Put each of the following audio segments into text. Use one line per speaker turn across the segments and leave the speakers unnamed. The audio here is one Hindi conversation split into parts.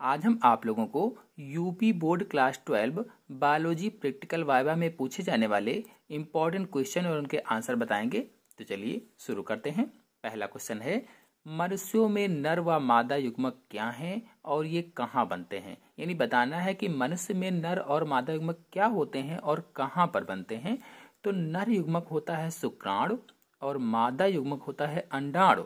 आज हम आप लोगों को UP board class twelve biology practical viva में पूछे जाने वाले इम्पॉर्टेंट क्वेश्चन और उनके आंसर बताएंगे तो चलिए शुरू करते हैं पहला क्वेश्चन है मनुष्यों में नर व मादा युग्मक क्या हैं और ये कहाँ बनते हैं यानी बताना है कि मनुष्य में नर और मादा युग्मक क्या होते हैं और कहाँ पर बनते हैं तो नर युग्मक होता है शुक्राणु और मादा युग्मक होता है अंडाणु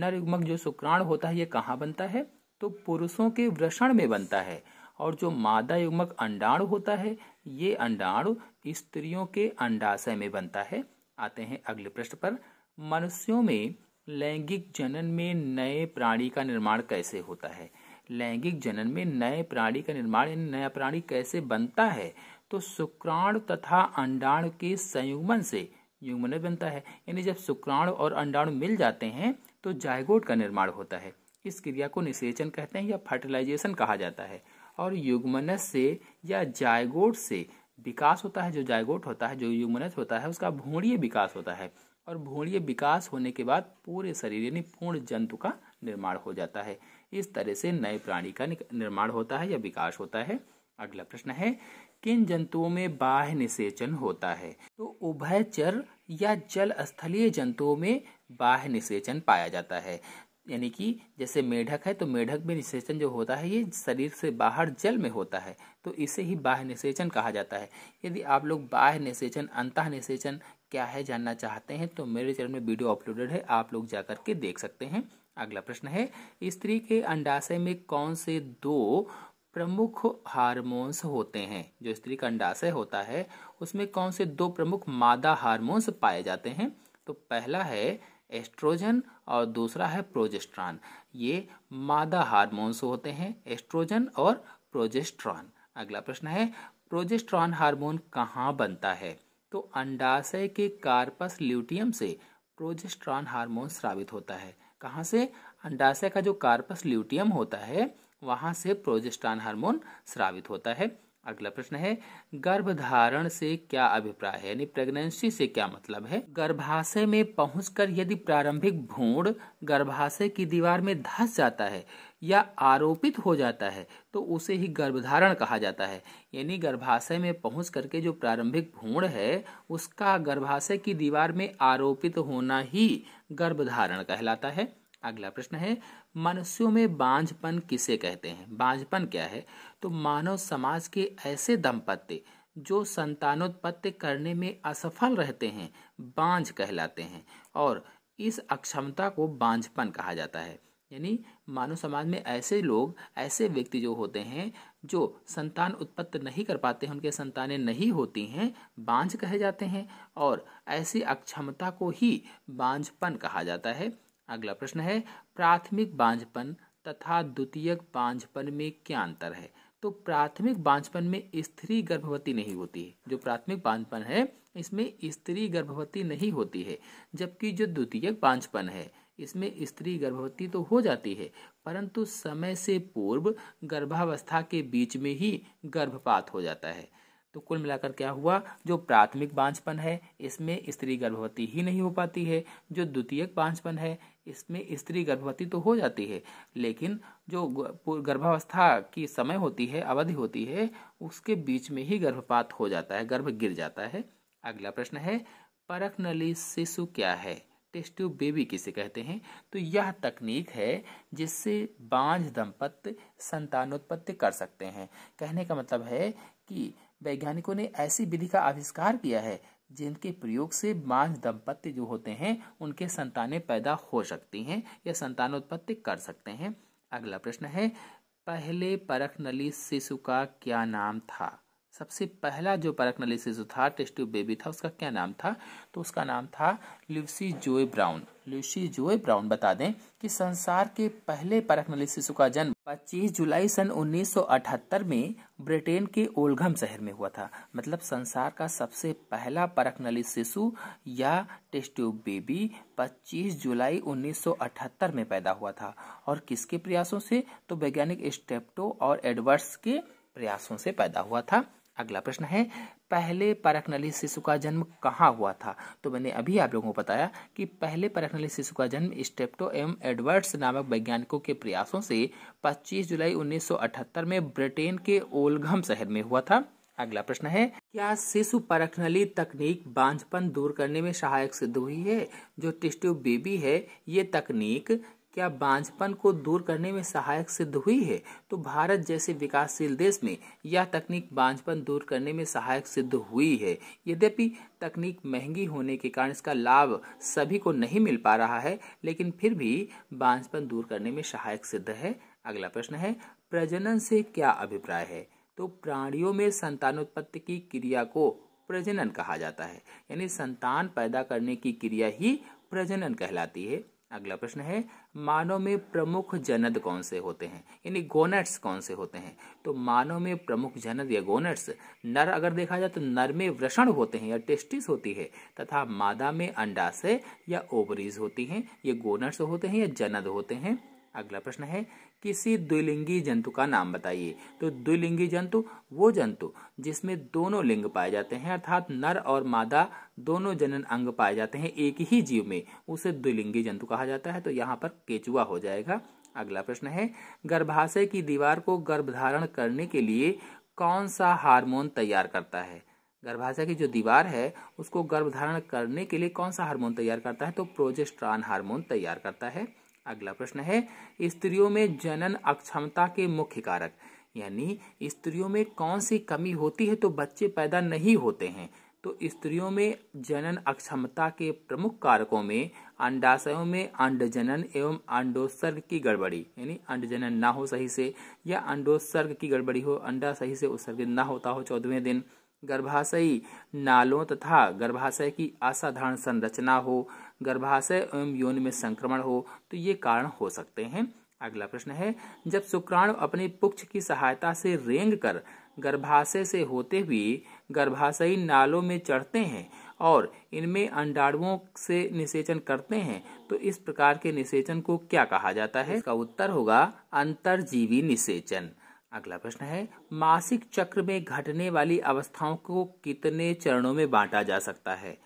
नर युग्मक जो शुक्राणु होता है ये कहाँ बनता है तो पुरुषों के वृषण में बनता है और जो मादा युग्मक अंडाणु होता है ये अंडाणु स्त्रियों के अंडाशय में बनता है आते हैं अगले प्रश्न पर मनुष्यों में लैंगिक जनन में नए प्राणी का निर्माण कैसे होता है लैंगिक जनन में नए प्राणी का निर्माण यानी नया प्राणी कैसे बनता है तो शुक्राणु तथा अंडाणु के संयुग्मन से युग्मन बनता है यानी जब शुक्राणु और अंडाणु मिल जाते हैं तो जायगोट का निर्माण होता है इस क्रिया को निषेचन कहते हैं या फर्टिलाइजेशन कहा जाता है और युग्मनस से या जायगोट से विकास होता है जो जायगोट होता है जो युग्मनस होता है उसका भूणीय विकास होता है और भूणीय विकास होने के बाद पूरे शरीर यानी पूर्ण जंतु का निर्माण हो जाता है इस तरह से नए प्राणी का निर्माण होता है या विकास होता है अगला प्रश्न है किन जंतुओं में बाह्य निषेचन होता है तो उभयचर या जल स्थलीय जंतुओं में बाह्य निषेचन पाया जाता है यानी कि जैसे मेढक है तो मेढक में निषेचन जो होता है ये शरीर से बाहर जल में होता है तो इसे ही बाह्य निषेचन कहा जाता है यदि आप लोग बाह्य निषेचन अंत निषेचन क्या है जानना चाहते हैं तो मेरे चैनल में वीडियो अपलोडेड है आप लोग जाकर के देख सकते हैं अगला प्रश्न है स्त्री के अंडाशय में कौन से दो प्रमुख हार्मोन्स होते हैं जो स्त्री का अंडाशय होता है उसमें कौन से दो प्रमुख मादा हार्मोन्स पाए जाते हैं तो पहला है एस्ट्रोजन और दूसरा है प्रोजेस्ट्रॉन ये मादा हार्मोन्स होते हैं एस्ट्रोजन और प्रोजेस्ट्रॉन अगला प्रश्न है प्रोजेस्ट्रॉन हार्मोन कहाँ बनता है तो अंडाशय के कार्पस ल्यूटियम से प्रोजेस्ट्रॉन हार्मोन स्रावित होता है कहाँ से अंडाशय का जो कार्पस ल्यूटियम होता है वहाँ से प्रोजेस्ट्रॉन हार्मोन स्रावित होता है अगला प्रश्न है गर्भधारण से क्या अभिप्राय है यानी प्रेगनेंसी से क्या मतलब है गर्भाशय में पहुंचकर यदि प्रारंभिक भूण गर्भाशय की दीवार में धस जाता है या आरोपित हो जाता है तो उसे ही गर्भधारण कहा जाता है यानी गर्भाशय में पहुंच करके जो प्रारंभिक भूण है उसका गर्भाशय की दीवार में आरोपित होना ही गर्भधारण कहलाता है अगला प्रश्न है मनुष्यों में बांझपन किसे कहते हैं बांझपन क्या है तो मानव समाज के ऐसे दंपत्ति जो संतानोत्पत्ति करने में असफल रहते हैं बांझ कहलाते हैं और इस अक्षमता को बांझपन कहा जाता है यानी मानव समाज में ऐसे लोग ऐसे व्यक्ति जो होते हैं जो संतान उत्पत्त नहीं कर पाते हैं उनके संतानें नहीं होती हैं बांझ कहे जाते हैं और ऐसी अक्षमता को ही बांझपन कहा जाता है अगला प्रश्न है प्राथमिक बांझपन तथा द्वितीयक बांझपन में क्या अंतर है तो प्राथमिक बांझपन में स्त्री गर्भवती नहीं होती है जो प्राथमिक बांझपन है इसमें स्त्री गर्भवती नहीं होती है जबकि जो द्वितीयक बांझपन है इसमें स्त्री गर्भवती तो हो जाती है परंतु समय से पूर्व गर्भावस्था के बीच में ही गर्भपात हो जाता है तो कुल मिलाकर क्या हुआ जो प्राथमिक बांझपन है इसमें स्त्री गर्भवती ही नहीं हो पाती है जो द्वितीयक बांझपन है इसमें स्त्री गर्भवती तो हो जाती है लेकिन जो गर्भावस्था की समय होती है अवधि होती है उसके बीच में ही गर्भपात हो जाता है गर्भ गिर जाता है अगला प्रश्न है परख नली शिशु क्या है टेस्ट ट्यूब बेबी किसे कहते हैं तो यह तकनीक है जिससे बांझ दंपत संतानोत्पत्ति कर सकते हैं कहने का मतलब है कि वैज्ञानिकों ने ऐसी विधि का आविष्कार किया है जिनके प्रयोग से मांझ दंपत्य जो होते हैं उनके संतानें पैदा हो सकती हैं या संतानोत्पत्ति कर सकते हैं अगला प्रश्न है पहले परख नली शिशु का क्या नाम था सबसे पहला जो परक नलिसिस था टेस्ट ट्यूब बेबी था उसका क्या नाम था तो उसका नाम था Lucy Joy Brown Lucy Joy Brown बता दें कि संसार के पहले परक नली शिशु का जन्म 25 जुलाई सन 1978 में ब्रिटेन के ओलघम शहर में हुआ था मतलब संसार का सबसे पहला परक नली शिशु या टेस्ट ट्यूब बेबी 25 जुलाई 1978 में पैदा हुआ था और किसके प्रयासों से तो वैज्ञानिक स्टेप्टो और एडवर्स के प्रयासों से पैदा हुआ था अगला प्रश्न है पहले परखनली शिशु का जन्म कहाँ हुआ था तो मैंने अभी आप लोगों को बताया कि पहले परखनली शिशु का जन्म स्टेप्टो एम एडवर्ड्स नामक वैज्ञानिकों के प्रयासों से 25 जुलाई 1978 में ब्रिटेन के ओलघम शहर में हुआ था अगला प्रश्न है क्या शिशु परखनली तकनीक बांझपन दूर करने में सहायक सिद्ध हुई है जो टिस्ट्यू बेबी है ये तकनीक क्या बांझपन को दूर करने में सहायक सिद्ध हुई है तो भारत जैसे विकासशील देश में यह तकनीक बांझपन दूर करने में सहायक सिद्ध हुई है यद्यपि तकनीक महंगी होने के कारण इसका लाभ सभी को नहीं मिल पा रहा है लेकिन फिर भी बांझपन दूर करने में सहायक सिद्ध है अगला प्रश्न है प्रजनन से क्या अभिप्राय है तो प्राणियों में संतानोत्पत्ति की क्रिया को प्रजनन कहा जाता है यानी संतान पैदा करने की क्रिया ही प्रजनन कहलाती है अगला प्रश्न है मानव में प्रमुख जनद कौन से होते हैं यानी गोनेट्स कौन से होते हैं तो मानव में प्रमुख जनद या गोनेट्स नर अगर देखा जाए तो नर में वृषण होते हैं या टेस्टिस होती है तथा मादा में अंडाशय या ओवरीज होती हैं ये गोनेट्स होते हैं या जनद होते हैं अगला प्रश्न है किसी द्विलिंगी जंतु का नाम बताइए तो द्विलिंगी जंतु वो जंतु जिसमें दोनों लिंग पाए जाते हैं अर्थात नर और मादा दोनों जनन अंग पाए जाते हैं एक ही जीव में उसे द्विलिंगी जंतु कहा जाता है तो यहाँ पर केचुआ हो जाएगा अगला प्रश्न है गर्भाशय की दीवार को गर्भधारण करने के लिए कौन सा हार्मोन तैयार करता है गर्भाशय की जो दीवार है उसको गर्भधारण करने के लिए कौन सा हार्मोन तैयार करता है तो प्रोजेस्ट्रॉन हार्मोन तैयार करता है अगला प्रश्न है स्त्रियों में जनन अक्षमता के मुख्य कारक यानी स्त्रियों में कौन सी कमी होती है तो बच्चे पैदा नहीं होते हैं तो स्त्रियों में जनन अक्षमता के प्रमुख कारकों में अंडाशयों में अंडजनन एवं अंडोत्सर्ग की गड़बड़ी यानी अंडजनन ना हो सही से या अंडोत्सर्ग की गड़बड़ी हो अंडा सही से उत्सर्गित ना होता हो चौदहवें दिन गर्भाशयी नालों तथा गर्भाशय की असाधारण संरचना हो गर्भाशय एवं यौन में संक्रमण हो तो ये कारण हो सकते हैं अगला प्रश्न है जब शुक्राणु अपने पुक्ष की सहायता से रेंग कर गर्भाशय से होते हुए गर्भाशयी नालों में चढ़ते हैं और इनमें अंडाणुओं से निषेचन करते हैं तो इस प्रकार के निषेचन को क्या कहा जाता है इसका उत्तर होगा अंतरजीवी निषेचन अगला प्रश्न है मासिक चक्र में घटने वाली अवस्थाओं को कितने चरणों में बांटा जा सकता है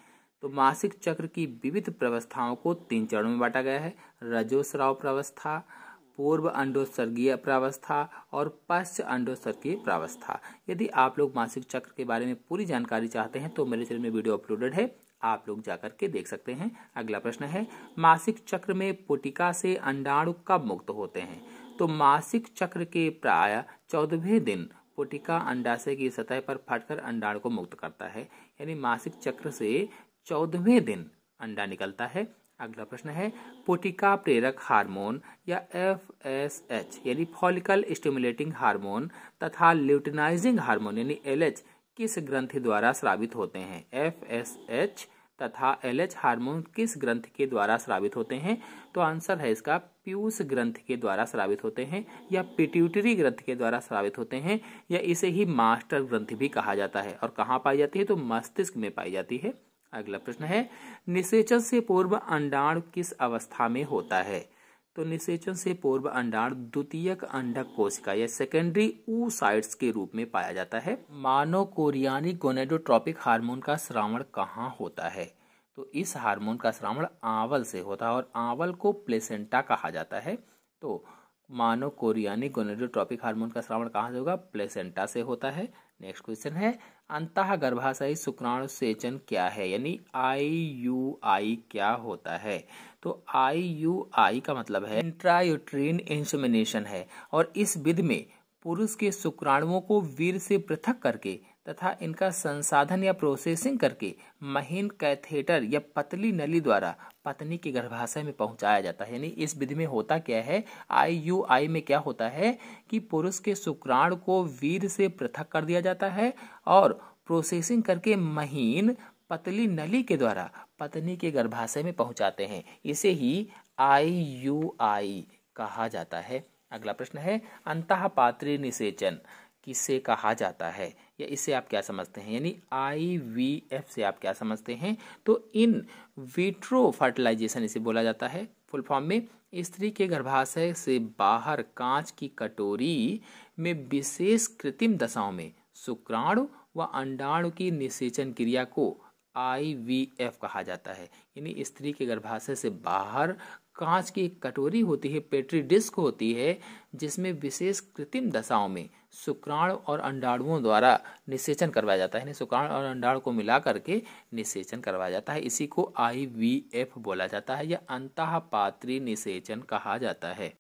तो मासिक चक्र की विविध प्रवस्थाओं को तीन चरणों में बांटा गया है रजोस्राव प्रवस्था पूर्व अंडोत्सर्गीय प्रावस्था और पश्च अंडोत्सर्गीय प्रावस्था यदि आप लोग मासिक चक्र के बारे में पूरी जानकारी चाहते हैं तो मेरे चैनल में वीडियो अपलोडेड है आप लोग जाकर के देख सकते हैं अगला प्रश्न है मासिक चक्र में पुटिका से अंडाणु कब मुक्त होते हैं तो मासिक चक्र के प्राय चौदहवें दिन पुटिका अंडाशय की सतह पर फटकर अंडाणु को मुक्त करता है यानी मासिक चक्र से चौदहवें दिन अंडा निकलता है अगला प्रश्न है पोटिका प्रेरक हार्मोन या एफ एस एच यानी फॉलिकल स्टिमुलेटिंग हार्मोन तथा ल्यूटिनाइजिंग हार्मोन यानी एल एच किस ग्रंथि द्वारा स्रावित होते हैं एफ एस एच तथा एल एच हार्मोन किस ग्रंथ के द्वारा स्रावित होते हैं तो आंसर है इसका प्यूस ग्रंथ के द्वारा स्रावित होते हैं या पिट्यूटरी ग्रंथ के द्वारा स्रावित होते हैं या इसे ही मास्टर ग्रंथ भी कहा जाता है और कहाँ पाई जाती है तो मस्तिष्क में पाई जाती है अगला प्रश्न है निषेचन से पूर्व अंडाण किस अवस्था में होता है तो निषेचन से पूर्व अंडाण द्वितीयक अंडक कोशिका या सेकेंडरी ऊ साइट्स के रूप में पाया जाता है मानव कोरियानी गोनेडोट्रॉपिक हार्मोन का श्रावण कहाँ होता है तो इस हार्मोन का श्रावण आंवल से होता है और आंवल को प्लेसेंटा कहा जाता है तो मानव कोरियानी गोनेडोट्रॉपिक हार्मोन का श्रावण कहाँ से होगा प्लेसेंटा से होता है नेक्स्ट क्वेश्चन है अंत गर्भाशयी शुक्राणु सेचन क्या है यानी आई यू आई क्या होता है तो आई यू आई का मतलब है इंट्रायूट्रीन इंसुमिनेशन है और इस विधि में पुरुष के शुक्राणुओं को वीर से पृथक करके तथा इनका संसाधन या प्रोसेसिंग करके महीन कैथेटर या पतली नली द्वारा पत्नी के गर्भाशय में पहुंचाया जाता है यानी इस विधि में होता क्या है आई यू आई में क्या होता है कि पुरुष के शुक्राण को वीर से पृथक कर दिया जाता है और प्रोसेसिंग करके महीन पतली नली के द्वारा पत्नी के गर्भाशय में पहुंचाते हैं इसे ही आई यू आई कहा जाता है अगला प्रश्न है अंतः पात्री निषेचन किसे कहा जाता है या इससे आप क्या समझते हैं यानी आई वी एफ से आप क्या समझते हैं तो इन विट्रो फर्टिलाइजेशन इसे बोला जाता है फुल फॉर्म में स्त्री के गर्भाशय से बाहर कांच की कटोरी में विशेष कृत्रिम दशाओं में शुक्राणु व अंडाणु की निषेचन क्रिया को आईवीएफ कहा जाता है यानी स्त्री के गर्भाशय से बाहर कांच की कटोरी होती है पेट्री डिस्क होती है जिसमें विशेष कृत्रिम दशाओं में शुक्राणु और अंडाणुओं द्वारा निषेचन करवाया जाता है यानी और अंडाणु को मिला करके निषेचन करवाया जाता है इसी को आई वी एफ बोला जाता है या अंतपात्री पात्री निषेचन कहा जाता है